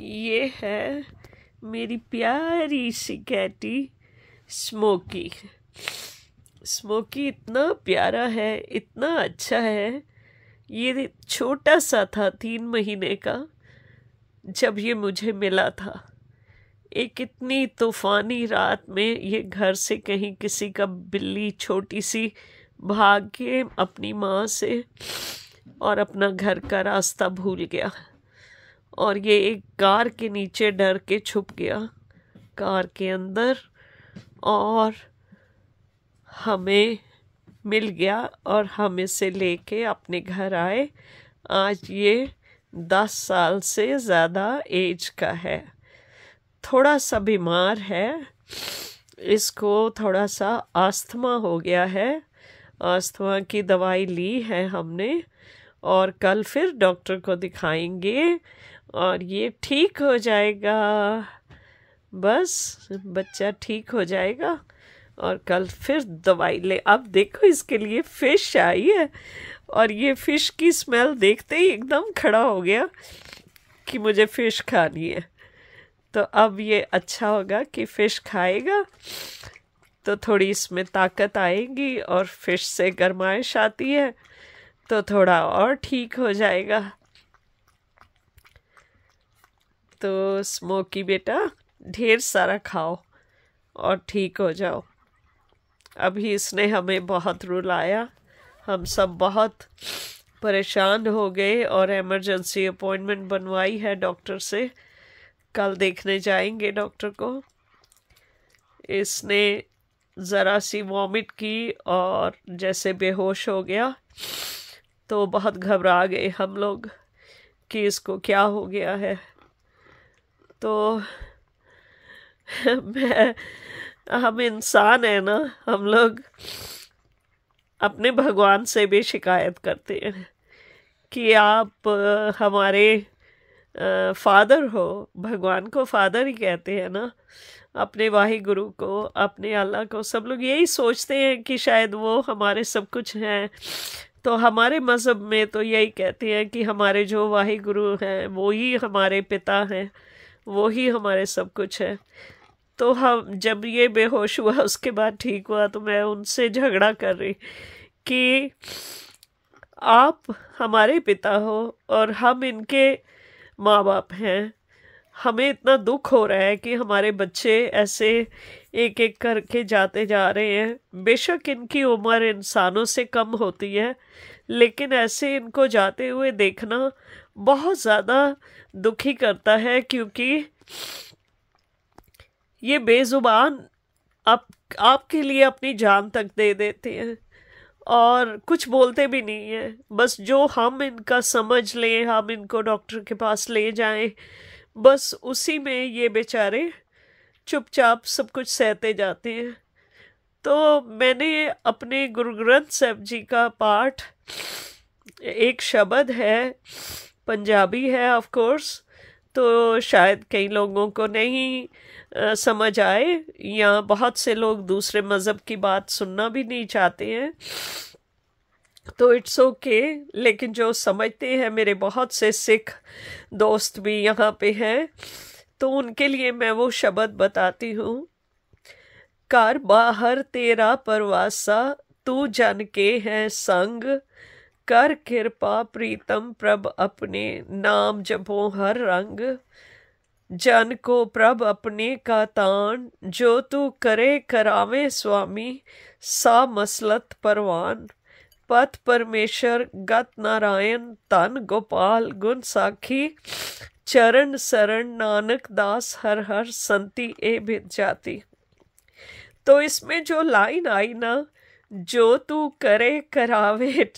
ये है मेरी प्यारी सी कैटी स्मोकी स्मोकी इतना प्यारा है इतना अच्छा है ये छोटा सा था तीन महीने का जब ये मुझे मिला था एक इतनी तूफ़ानी रात में ये घर से कहीं किसी का बिल्ली छोटी सी भाग के अपनी माँ से और अपना घर का रास्ता भूल गया और ये एक कार के नीचे डर के छुप गया कार के अंदर और हमें मिल गया और हम इसे लेके अपने घर आए आज ये दस साल से ज़्यादा एज का है थोड़ा सा बीमार है इसको थोड़ा सा आस्थमा हो गया है आस्थमा की दवाई ली है हमने और कल फिर डॉक्टर को दिखाएंगे और ये ठीक हो जाएगा बस बच्चा ठीक हो जाएगा और कल फिर दवाई ले अब देखो इसके लिए फिश आई है और ये फिश की स्मेल देखते ही एकदम खड़ा हो गया कि मुझे फिश खानी है तो अब ये अच्छा होगा कि फिश खाएगा तो थोड़ी इसमें ताकत आएगी और फिश से गरमाइश आती है तो थोड़ा और ठीक हो जाएगा तो स्मोकी बेटा ढेर सारा खाओ और ठीक हो जाओ अभी इसने हमें बहुत रुलाया हम सब बहुत परेशान हो गए और इमरजेंसी अपॉइंटमेंट बनवाई है डॉक्टर से कल देखने जाएंगे डॉक्टर को इसने ज़रा सी वॉमिट की और जैसे बेहोश हो गया तो बहुत घबरा गए हम लोग कि इसको क्या हो गया है तो मैं हम इंसान हैं ना हम लोग अपने भगवान से भी शिकायत करते हैं कि आप हमारे फादर हो भगवान को फादर ही कहते हैं ना अपने वाहि गुरु को अपने अल्लाह को सब लोग यही सोचते हैं कि शायद वो हमारे सब कुछ हैं तो हमारे मज़हब में तो यही कहते हैं कि हमारे जो वाहि गुरु हैं वो ही हमारे पिता हैं वो ही हमारे सब कुछ है तो हम जब ये बेहोश हुआ उसके बाद ठीक हुआ तो मैं उनसे झगड़ा कर रही कि आप हमारे पिता हो और हम इनके माँ बाप हैं हमें इतना दुख हो रहा है कि हमारे बच्चे ऐसे एक एक करके जाते जा रहे हैं बेशक इनकी उम्र इंसानों से कम होती है लेकिन ऐसे इनको जाते हुए देखना बहुत ज़्यादा दुखी करता है क्योंकि ये बेज़ुबान आप आपके लिए अपनी जान तक दे देते हैं और कुछ बोलते भी नहीं हैं बस जो हम इनका समझ लें हम इनको डॉक्टर के पास ले जाएं बस उसी में ये बेचारे चुपचाप सब कुछ सहते जाते हैं तो मैंने अपने गुरु ग्रंथ साहब जी का पाठ एक शब्द है पंजाबी है ऑफ कोर्स तो शायद कई लोगों को नहीं आ, समझ आए या बहुत से लोग दूसरे मज़हब की बात सुनना भी नहीं चाहते हैं तो इट्स ओके okay, लेकिन जो समझते हैं मेरे बहुत से सिख दोस्त भी यहाँ पे हैं तो उनके लिए मैं वो शब्द बताती हूँ कार बाहर तेरा परवासा तू जन के है संग कर कृपा प्रीतम प्रभ अपने नाम जपो हर रंग जन को प्रभ अपने का तान जो तू करे करावे स्वामी सा मसलत परवान पथ परमेश्वर गत नारायण धन गोपाल गुण साखी चरण शरण नानक दास हर हर संति ए भिद जाती तो इसमें जो लाइन आई ना जो तू करे करावे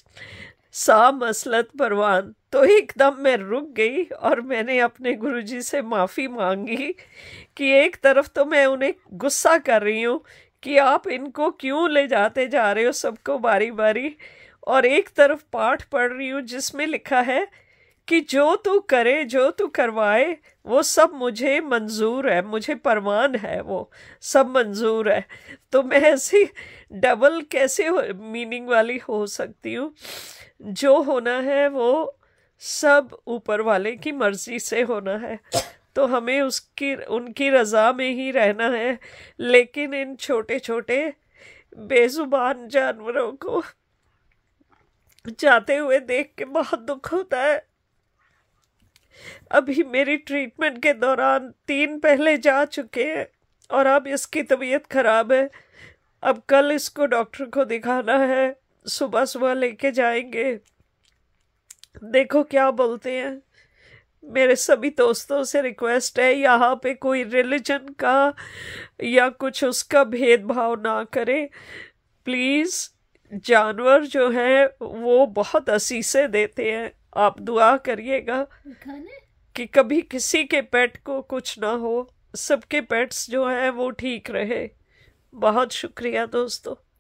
सा मसलत परवान तो एकदम मैं रुक गई और मैंने अपने गुरुजी से माफ़ी मांगी कि एक तरफ तो मैं उन्हें गुस्सा कर रही हूँ कि आप इनको क्यों ले जाते जा रहे हो सबको बारी बारी और एक तरफ पाठ पढ़ रही हूँ जिसमें लिखा है कि जो तू करे जो तू करवाए वो सब मुझे मंजूर है मुझे परमान है वो सब मंजूर है तो मैं ऐसी डबल कैसे मीनिंग वाली हो सकती हूँ जो होना है वो सब ऊपर वाले की मर्ज़ी से होना है तो हमें उसकी उनकी रज़ा में ही रहना है लेकिन इन छोटे छोटे बेजुबान जानवरों को जाते हुए देख के बहुत दुख होता है अभी मेरी ट्रीटमेंट के दौरान तीन पहले जा चुके हैं और अब इसकी तबीयत खराब है अब कल इसको डॉक्टर को दिखाना है सुबह सुबह लेके जाएंगे देखो क्या बोलते हैं मेरे सभी दोस्तों से रिक्वेस्ट है यहाँ पे कोई रिलीजन का या कुछ उसका भेदभाव ना करें प्लीज़ जानवर जो है वो बहुत असीसे देते हैं आप दुआ करिएगा कि कभी किसी के पेट को कुछ ना हो सबके पेट्स जो हैं वो ठीक रहे बहुत शुक्रिया दोस्तों